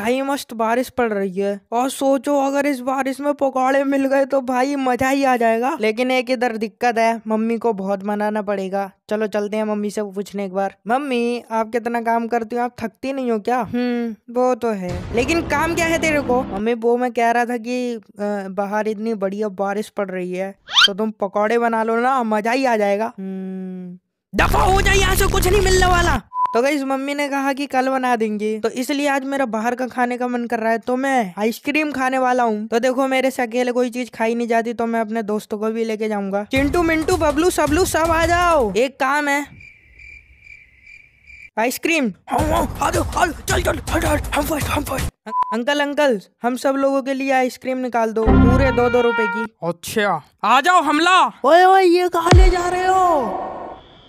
ही मस्त बारिश पड़ रही है और सोचो अगर इस बारिश में पकौड़े मिल गए तो भाई मजा ही आ जाएगा लेकिन एक इधर दिक्कत है मम्मी को बहुत मनाना पड़ेगा चलो चलते हैं मम्मी से पूछने एक बार मम्मी आप कितना काम करती हो आप थकती नहीं हो क्या हम्म वो तो है लेकिन काम क्या है तेरे को मम्मी वो मैं कह रहा था कि बाहर इतनी बढ़िया बारिश पड़ रही है तो तुम पकौड़े बना लो ना मजा ही आ जाएगा हम्म दफा हो जाए यहाँ से कुछ नहीं मिलने वाला तो गई मम्मी ने कहा कि कल बना देंगी तो इसलिए आज मेरा बाहर का खाने का मन कर रहा है तो मैं आइसक्रीम खाने वाला हूँ तो देखो मेरे से अकेले कोई चीज खाई नहीं जाती तो मैं अपने दोस्तों को भी लेके जाऊंगा चिंटू मिंटू बबलू सबलू सब आ जाओ एक काम है आइसक्रीम चल चल हम हम अंकल अंकल हम सब लोगों के लिए आइसक्रीम निकाल दो पूरे दो दो रुपए की अच्छा आ जाओ हमला ओए ओए ये कहा ले जा रहे हो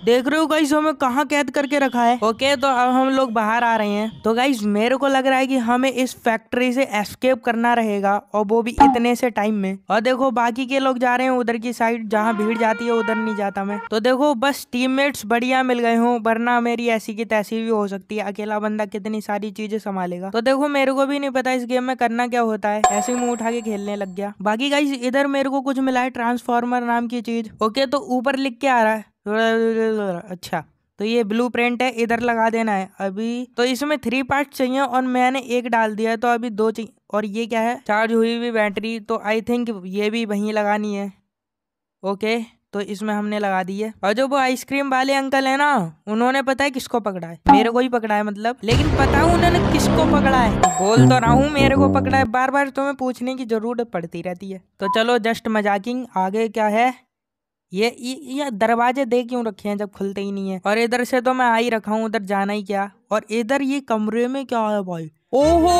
देख रहे हो गाइस हमें कहाँ कैद करके रखा है ओके तो अब हम लोग बाहर आ रहे हैं तो गाइस मेरे को लग रहा है कि हमें इस फैक्ट्री से एस्केप करना रहेगा और वो भी इतने से टाइम में और देखो बाकी के लोग जा रहे हैं उधर की साइड जहाँ भीड़ जाती है उधर नहीं जाता मैं तो देखो बस टीम बढ़िया मिल गए हूँ वरना मेरी ऐसी की तैसी भी हो सकती है अकेला बंदा कितनी सारी चीजें संभालेगा तो देखो मेरे को भी नहीं पता इस गेम में करना क्या होता है ऐसे मुँह मुंह उठा के खेलने लग गया बाकी गाइस इधर मेरे को कुछ मिला है ट्रांसफॉर्मर नाम की चीज ओके तो ऊपर लिख के आ रहा है अच्छा तो ये ब्लू प्रिंट है इधर लगा देना है अभी तो इसमें थ्री पार्ट चाहिए और मैंने एक डाल दिया है तो अभी दो चाहिए और ये क्या है चार्ज हुई हुई बैटरी तो आई थिंक ये भी वहीं लगानी है ओके तो इसमें हमने लगा दी है और जो वो आइसक्रीम वाले अंकल है ना उन्होंने पता है किसको पकड़ा है मेरे को ही पकड़ा है मतलब लेकिन पता हूँ उन्होंने किसको पकड़ा है बोल तो रहा हूँ मेरे को पकड़ा है बार बार तुम्हें तो पूछने की जरूरत पड़ती रहती है तो चलो जस्ट मजाकिंग आगे क्या है ये ये दरवाजे दे क्यों रखे हैं जब खुलते ही नहीं है और इधर से तो मैं आ ही रखा हूँ उधर जाना ही क्या और इधर ये कमरे में क्या है भाई ओहो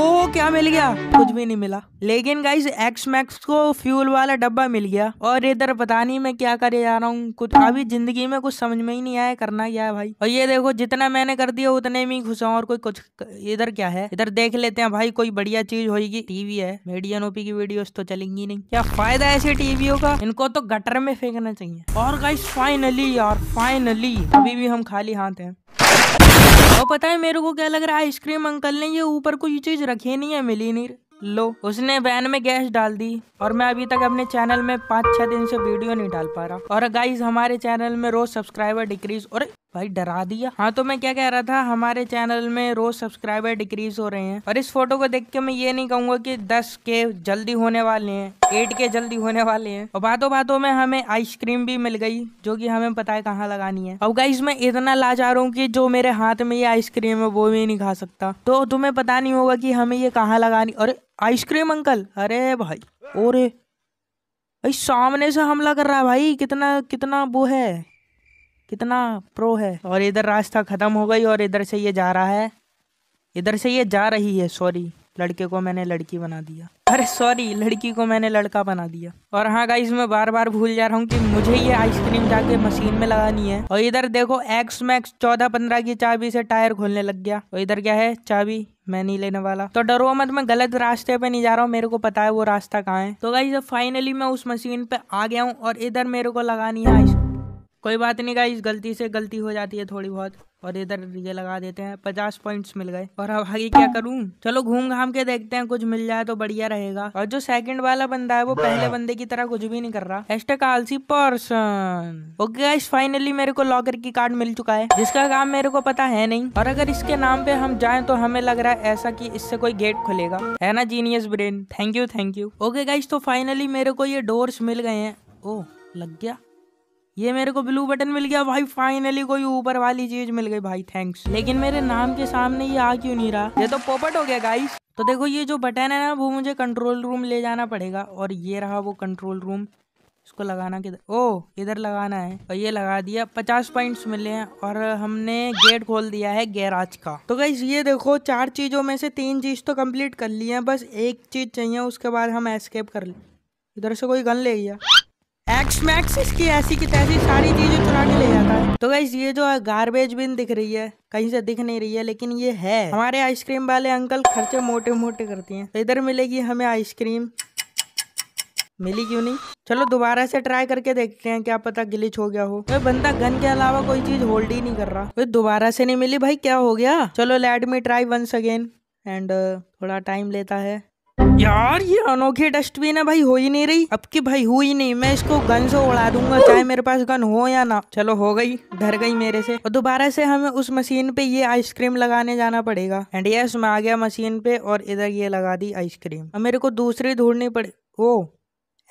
ओहो क्या मिल गया कुछ भी नहीं मिला लेकिन गाइस एक्स मैक्स को फ्यूल वाला डब्बा मिल गया और इधर पता नहीं मैं क्या करे जा रहा हूँ कुछ अभी जिंदगी में कुछ समझ में ही नहीं आया करना क्या है भाई और ये देखो जितना मैंने कर दिया उतने में खुश हूँ और कोई कुछ इधर क्या है इधर देख लेते हैं भाई कोई बढ़िया चीज होगी टीवी है मीडियन ओपी की वीडियो तो चलेंगी नहीं क्या फायदा ऐसी टीवियों का इनको तो गटर में फेंकना चाहिए और गाइस फाइनली यार फाइनली अभी भी हम खाली हाथ है और पता है मेरे को क्या लग रहा है आइसक्रीम अंकल ने ये ऊपर कोई चीज रखी नहीं है मिली नहीं लो उसने वैन में गैस डाल दी और मैं अभी तक अपने चैनल में पाँच छह दिन से वीडियो नहीं डाल पा रहा और गाइज हमारे चैनल में रोज सब्सक्राइबर डिक्रीज और भाई डरा दिया हाँ तो मैं क्या कह रहा था हमारे चैनल में रोज सब्सक्राइबर डिक्रीज हो रहे हैं और इस फोटो को देख के मैं ये नहीं कहूंगा कि दस के जल्दी होने वाले हैं एट के जल्दी होने वाले हैं और बातों बातों में हमें आइसक्रीम भी मिल गई जो की हमें पता है कहाँ लगानी है अब गाइज मैं इतना रहा हूँ की जो मेरे हाथ में ये आइसक्रीम है वो भी नहीं खा सकता तो तुम्हें पता नहीं होगा की हमें ये कहाँ लगानी अरे आइसक्रीम अंकल अरे भाई और भाई सामने से हमला कर रहा है भाई कितना कितना वो है कितना प्रो है और इधर रास्ता ख़त्म हो गई और इधर से ये जा रहा है इधर से ये जा रही है सॉरी लड़के को मैंने लड़की बना दिया अरे सॉरी लड़की को मैंने लड़का बना दिया और हाँ गाइस मैं बार बार भूल जा रहा हूँ कि मुझे ये आइसक्रीम जाके मशीन में लगानी है और इधर देखो एक्स मैक्स चौदह पंद्रह की चाबी से टायर खोलने लग गया और इधर क्या है चाबी मैं नहीं लेने वाला तो डरो मत मैं गलत रास्ते पे नहीं जा रहा हूँ मेरे को पता है वो रास्ता कहाँ है तो गाइज फाइनली मैं उस मशीन पे आ गया हूँ और इधर मेरे को लगानी है आइसक्रीम कोई बात नहीं गाइस गलती से गलती हो जाती है थोड़ी बहुत और इधर ये लगा देते हैं पचास पॉइंट्स मिल गए और अब आगे क्या करूं चलो घूम घाम के देखते हैं कुछ मिल जाए तो बढ़िया रहेगा और जो सेकंड वाला बंदा है वो पहले बंदे की तरह कुछ भी नहीं कर रहा हैशटैग आलसी पर्सन ओके गाइस फाइनली मेरे को लॉकर की कार्ड मिल चुका है जिसका काम मेरे को पता है नहीं और अगर इसके नाम पे हम जाए तो हमें लग रहा है ऐसा की इससे कोई गेट खुलेगा है ना genius brain thank you thank you okay guys तो फाइनली मेरे को ये डोर्स मिल गए हैं ओ लग गया ये मेरे को ब्लू बटन मिल गया भाई फाइनली कोई ऊपर वाली चीज मिल गई भाई थैंक्स लेकिन मेरे नाम के सामने ये आ क्यों नहीं रहा ये तो पोपट हो गया गाइस तो देखो ये जो बटन है ना वो मुझे कंट्रोल रूम ले जाना पड़ेगा और ये रहा वो कंट्रोल रूम इसको लगाना किधर ओ इधर लगाना है और ये लगा दिया पचास पॉइंट्स मिले हैं और हमने गेट खोल दिया है गैराज का तो गाइस ये देखो चार चीजों में से तीन चीज तो कंप्लीट कर ली है बस एक चीज चाहिए उसके बाद हम एस्केप कर ले इधर से कोई गन ले गया एक्स मैक्स इसकी ऐसी की तैसी सारी चीजें चुरा के ले जाता है तो गाइज ये जो गार्बेज बिन दिख रही है कहीं से दिख नहीं रही है लेकिन ये है हमारे आइसक्रीम वाले अंकल खर्चे मोटे मोटे करती हैं तो इधर मिलेगी हमें आइसक्रीम मिली क्यों नहीं चलो दोबारा से ट्राई करके देखते हैं क्या पता गिलिच हो गया हो भाई बंदा गन के अलावा कोई चीज होल्ड ही नहीं कर रहा भाई दोबारा से नहीं मिली भाई क्या हो गया चलो let me try once again and थोड़ा टाइम लेता है यार ये अनोखे डस्टबिन है भाई हो ही नहीं रही अब की भाई हुई नहीं मैं इसको गन से उड़ा दूंगा चाहे मेरे पास गन हो या ना चलो हो गई डर गई मेरे से और दोबारा से हमें उस मशीन पे ये आइसक्रीम लगाने जाना पड़ेगा एंड यस मैं आ गया मशीन पे और इधर ये लगा दी आइसक्रीम अब मेरे को दूसरी ढूंढनी पड़े ओ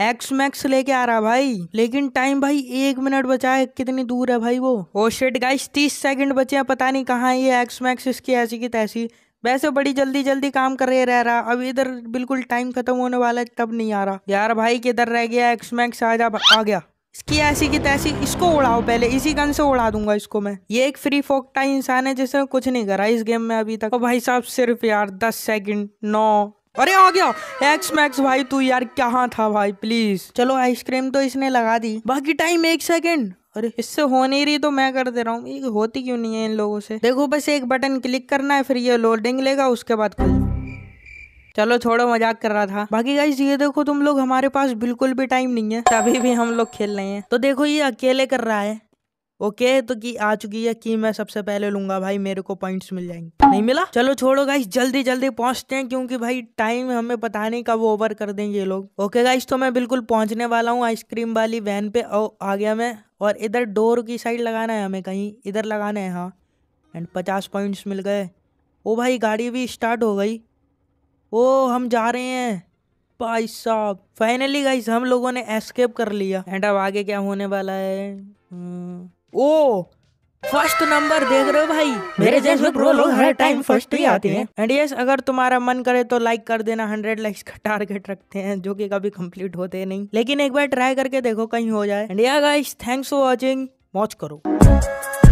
एक्स मैक्स लेके आ रहा भाई लेकिन टाइम भाई एक मिनट बचा है कितनी दूर है भाई वो ओ शेट गाइस तीस सेकंड बचे हैं पता नहीं कहाँ ये एक्स मैक्स इसकी ऐसी की तैसी वैसे बड़ी जल्दी जल्दी काम रहे रह रहा अब इधर बिल्कुल टाइम खत्म होने वाला है तब नहीं आ रहा यार भाई किधर रह गया एक्समैक्स आज आ गया इसकी ऐसी की तैसी इसको उड़ाओ पहले इसी गन से उड़ा दूंगा इसको मैं ये एक फ्री फोकटा इंसान है जिसने कुछ नहीं करा इस गेम में अभी तक तो भाई साहब सिर्फ यार दस सेकंड नौ अरे आ गया एक्स मैक्स भाई तू यार कहाँ था भाई प्लीज चलो आइसक्रीम तो इसने लगा दी बाकी टाइम एक सेकंड अरे इससे हो नहीं रही तो मैं कर दे रहा हूँ ये होती क्यों नहीं है इन लोगों से देखो बस एक बटन क्लिक करना है फिर ये लोडिंग लेगा उसके बाद खुल चलो छोड़ो मजाक कर रहा था बाकी गाइज ये देखो तुम लोग हमारे पास बिल्कुल भी टाइम नहीं है तभी भी हम लोग खेल रहे हैं तो देखो ये अकेले कर रहा है ओके तो की आ चुकी है की मैं सबसे पहले लूंगा भाई मेरे को पॉइंट्स मिल जाएंगे नहीं मिला चलो छोड़ो गाइस जल्दी जल्दी पहुंचते हैं क्योंकि भाई टाइम हमें पता नहीं कब ओवर कर देंगे ये लोग ओके गाइस तो मैं बिल्कुल पहुंचने वाला हूँ आइसक्रीम वाली वैन पे और आ गया मैं और इधर डोर की साइड लगाना है हमें कहीं इधर लगाना है हाँ एंड पचास पॉइंट्स मिल गए ओ भाई गाड़ी भी स्टार्ट हो गई ओ हम जा रहे हैं भाई साहब फाइनली गाइस हम लोगों ने एस्केप कर लिया एंड अब आगे क्या होने वाला है hmm. ओ फर्स्ट नंबर देख रहे हो भाई मेरे जैसे प्रो लोग हर टाइम फर्स्ट ही आते हैं एंड यस अगर तुम्हारा मन करे तो लाइक कर देना हंड्रेड लाइक्स का टारगेट रखते हैं जो कि कभी कंप्लीट होते नहीं लेकिन एक बार ट्राई करके देखो कहीं हो जाए एंड या guys thanks for watching watch करो